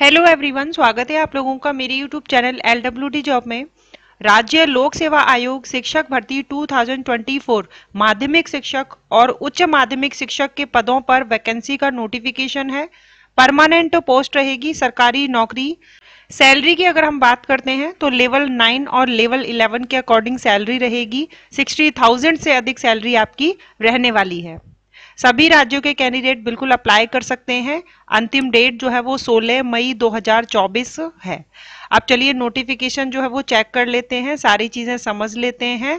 hello everyone स्वागत है आप लोगों का मेरे यूट्यूब चैनल एल जॉब में राज्य लोक सेवा आयोग शिक्षक भर्ती 2024 माध्यमिक शिक्षक और उच्च माध्यमिक शिक्षक के पदों पर वैकेंसी का नोटिफिकेशन है परमानेंट पोस्ट रहेगी सरकारी नौकरी सैलरी की अगर हम बात करते हैं तो लेवल नाइन और लेवल इलेवन के अकॉर्डिंग सैलरी रहेगी सिक्सटी थाउजेंड से अधिक सैलरी आपकी रहने वाली है सभी राज्यों के कैंडिडेट बिल्कुल अप्लाई कर सकते हैं अंतिम डेट जो है वो 16 मई 2024 है अब चलिए नोटिफिकेशन जो है वो चेक कर लेते हैं सारी चीज़ें समझ लेते हैं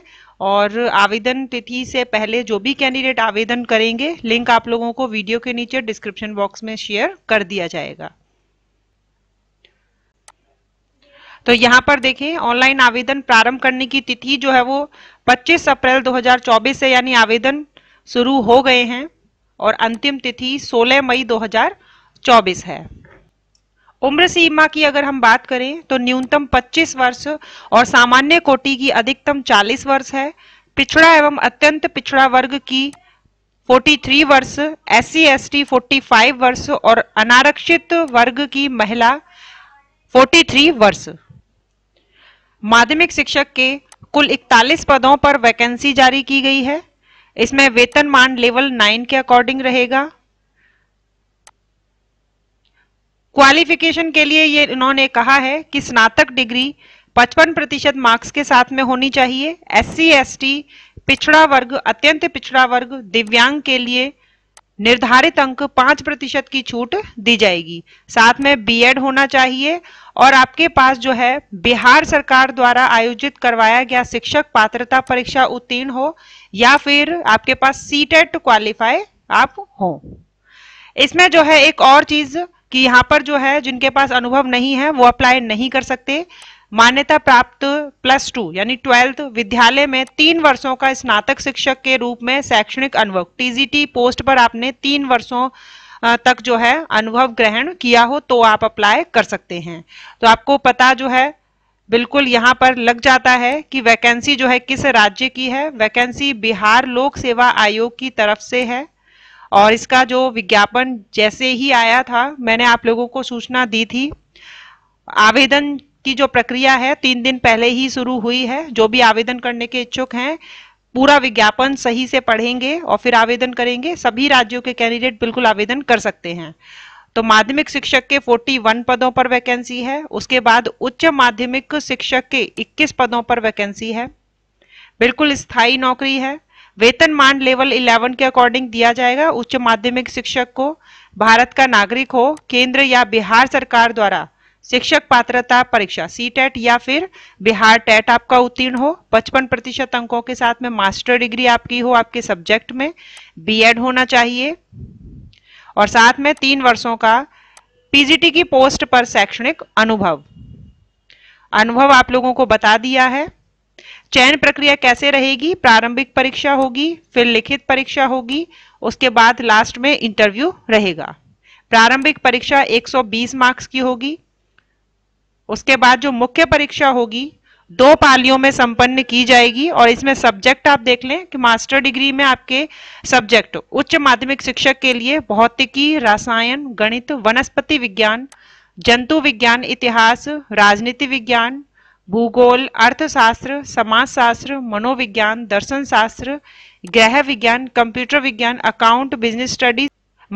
और आवेदन तिथि से पहले जो भी कैंडिडेट आवेदन करेंगे लिंक आप लोगों को वीडियो के नीचे डिस्क्रिप्शन बॉक्स में शेयर कर दिया जाएगा तो यहाँ पर देखें ऑनलाइन आवेदन प्रारंभ करने की तिथि जो है वो 25 अप्रैल 2024 से यानी आवेदन शुरू हो गए हैं और अंतिम तिथि 16 मई 2024 है उम्र सीमा की अगर हम बात करें तो न्यूनतम 25 वर्ष और सामान्य कोटि की अधिकतम 40 वर्ष है पिछड़ा एवं अत्यंत पिछड़ा वर्ग की 43 वर्ष S C S T forty वर्ष और अनारक्षित वर्ग की महिला 43 वर्ष माध्यमिक शिक्षक के कुल 41 पदों पर वैकेंसी जारी की गई है इसमें वेतन मान लेवल नाइन के अकॉर्डिंग रहेगा क्वालिफिकेशन के लिए ये इन्होंने कहा है कि स्नातक डिग्री 55 प्रतिशत मार्क्स के साथ में होनी चाहिए एस सी पिछड़ा वर्ग अत्यंत पिछड़ा वर्ग दिव्यांग के लिए निर्धारित अंक पांच प्रतिशत की छूट दी जाएगी साथ में बीएड होना चाहिए और आपके पास जो है बिहार सरकार द्वारा आयोजित करवाया गया शिक्षक पात्रता परीक्षा उत्तीर्ण हो या फिर आपके पास सीटेट क्वालिफाई आप हो इसमें जो है एक और चीज कि यहाँ पर जो है जिनके पास अनुभव नहीं है वो अप्लाई नहीं कर सकते मान्यता प्राप्त प्लस टू यानी ट्वेल्थ विद्यालय में तीन वर्षों का स्नातक शिक्षक के रूप में शैक्षणिक अनुभव टीजीटी पोस्ट पर आपने तीन वर्षों तक जो है अनुभव ग्रहण किया हो तो आप अप्लाई कर सकते हैं तो आपको पता जो है बिल्कुल यहाँ पर लग जाता है कि वैकेंसी जो है किस राज्य की है वैकेंसी बिहार लोक सेवा आयोग की तरफ से है और इसका जो विज्ञापन जैसे ही आया था मैंने आप लोगों को सूचना दी थी आवेदन की जो प्रक्रिया है तीन दिन पहले ही शुरू हुई है जो भी आवेदन करने के इच्छुक हैं पूरा विज्ञापन सही से पढ़ेंगे और फिर आवेदन करेंगे सभी राज्यों के कैंडिडेट बिल्कुल आवेदन कर सकते हैं तो माध्यमिक शिक्षक के 41 पदों पर वैकेंसी है उसके बाद उच्च माध्यमिक शिक्षक के 21 पदों पर वैकेंसी है बिल्कुल स्थायी नौकरी है वेतन मान लेवल 11 के अकॉर्डिंग दिया जाएगा उच्च माध्यमिक शिक्षक को भारत का नागरिक हो केंद्र या बिहार सरकार द्वारा शिक्षक पात्रता परीक्षा सी टेट e या फिर बिहार टेट e आपका उत्तीर्ण हो 55 प्रतिशत अंकों के साथ में मास्टर डिग्री आपकी हो आपके सब्जेक्ट में बीएड होना चाहिए और साथ में तीन वर्षों का पीजीटी की पोस्ट पर शैक्षणिक अनुभव अनुभव आप लोगों को बता दिया है चयन प्रक्रिया कैसे रहेगी प्रारंभिक परीक्षा होगी फिर लिखित परीक्षा होगी उसके बाद लास्ट में इंटरव्यू रहेगा प्रारंभिक परीक्षा 120 मार्क्स की होगी उसके बाद जो मुख्य परीक्षा होगी दो पालियों में संपन्न की जाएगी और इसमें सब्जेक्ट आप देख लें कि मास्टर डिग्री में आपके सब्जेक्ट उच्च माध्यमिक शिक्षक के लिए भौतिकी रसायन गणित वनस्पति विज्ञान जंतु विज्ञान इतिहास राजनीति विज्ञान भूगोल अर्थशास्त्र समाजशास्त्र मनोविज्ञान दर्शन शास्त्र ग्रह विज्ञान कंप्यूटर विज्ञान अकाउंट बिजनेस स्टडीज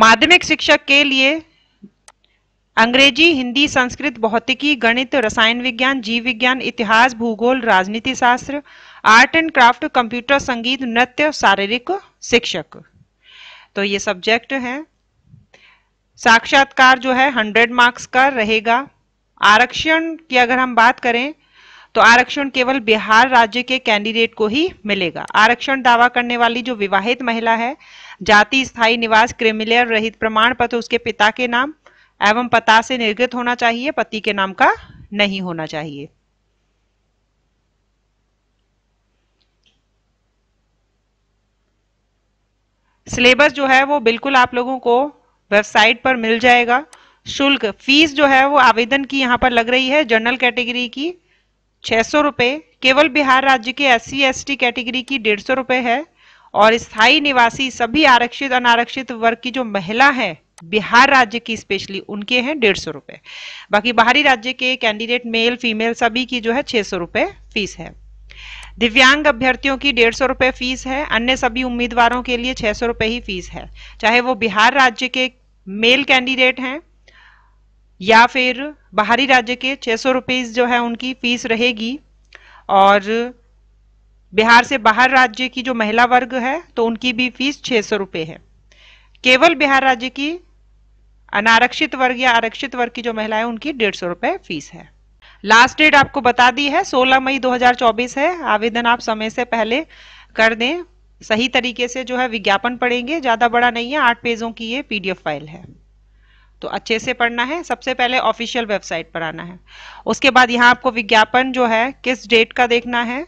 माध्यमिक शिक्षक के लिए अंग्रेजी हिंदी संस्कृत भौतिकी गणित रसायन विज्ञान जीव विज्ञान इतिहास भूगोल राजनीति शास्त्र आर्ट एंड क्राफ्ट कंप्यूटर संगीत नृत्य शारीरिक शिक्षक तो ये सब्जेक्ट हैं साक्षात्कार जो है हंड्रेड मार्क्स का रहेगा आरक्षण की अगर हम बात करें तो आरक्षण केवल बिहार राज्य के कैंडिडेट को ही मिलेगा आरक्षण दावा करने वाली जो विवाहित महिला है जाति स्थायी निवास क्रिमिलियर रहित प्रमाण पत्र उसके पिता के नाम एवं पता से निर्गत होना चाहिए पति के नाम का नहीं होना चाहिए सिलेबस जो है वो बिल्कुल आप लोगों को वेबसाइट पर मिल जाएगा शुल्क फीस जो है वो आवेदन की यहां पर लग रही है जनरल कैटेगरी की छह सौ रुपये केवल बिहार राज्य के एस सी कैटेगरी की डेढ़ सौ रुपए है और स्थायी निवासी सभी आरक्षित अनारक्षित वर्ग की जो महिला है बिहार राज्य की स्पेशली उनके हैं डेढ़ सौ रुपए बाकी बाहरी राज्य के कैंडिडेट मेल फीमेल सभी की जो है छह सौ रुपए फीस है दिव्यांग अभ्यर्थियों की डेढ़ सौ रुपए फीस है अन्य सभी उम्मीदवारों के लिए छह सौ रुपए ही फीस है चाहे वो बिहार राज्य के मेल कैंडिडेट हैं या फिर बाहरी राज्य के छह सौ जो है उनकी फीस रहेगी और बिहार से बाहर राज्य की जो महिला वर्ग है तो उनकी भी फीस छह सौ है केवल बिहार राज्य की अनारक्षित वर्ग या आरक्षित वर्ग की जो महिलाएं उनकी डेढ़ सौ रुपए फीस है लास्ट डेट आपको बता दी है 16 मई 2024 है आवेदन आप समय से पहले कर दें सही तरीके से जो है विज्ञापन पढ़ेंगे ज़्यादा बड़ा नहीं है आठ पेजों की ये पीडीएफ फाइल है तो अच्छे से पढ़ना है सबसे पहले ऑफिशियल वेबसाइट पर आना है उसके बाद यहाँ आपको विज्ञापन जो है किस डेट का देखना है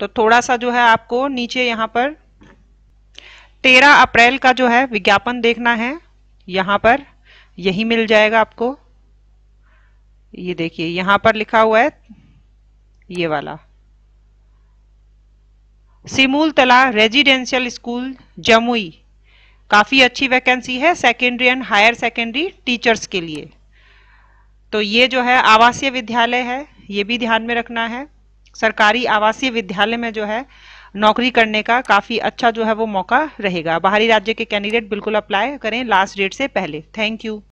तो थोड़ा सा जो है आपको नीचे यहाँ पर तेरह अप्रैल का जो है विज्ञापन देखना है यहाँ पर यही मिल जाएगा आपको ये देखिए यहाँ पर लिखा हुआ है ये वाला सिमूल तला रेजिडेंशियल स्कूल जमुई काफ़ी अच्छी वैकेंसी है secondary and higher secondary teachers के लिए तो ये जो है आवासीय विद्यालय है ये भी ध्यान में रखना है सरकारी आवासीय विद्यालय में जो है नौकरी करने का काफ़ी अच्छा जो है वो मौका रहेगा बाहरी राज्य के कैंडिडेट बिल्कुल अप्लाई करें लास्ट डेट से पहले थैंक यू